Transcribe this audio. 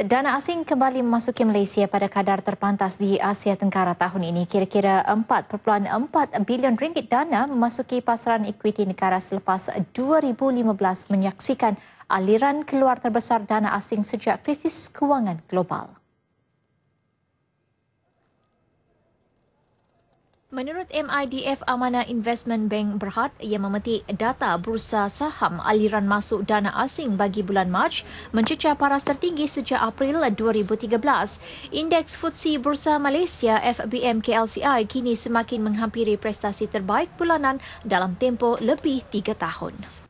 Dana asing kembali memasuki Malaysia pada kadar terpantas di Asia Tenggara tahun ini. Kira-kira 4.4 bilion ringgit dana memasuki pasaran ekuiti negara selepas 2015 menyaksikan aliran keluar terbesar dana asing sejak krisis kewangan global. Menurut MIDF Amana Investment Bank Berhad yang memetik data bursa saham aliran masuk dana asing bagi bulan Mac mencecah paras tertinggi sejak April 2013. Indeks Futsi Bursa Malaysia FBM KLCI kini semakin menghampiri prestasi terbaik bulanan dalam tempoh lebih tiga tahun.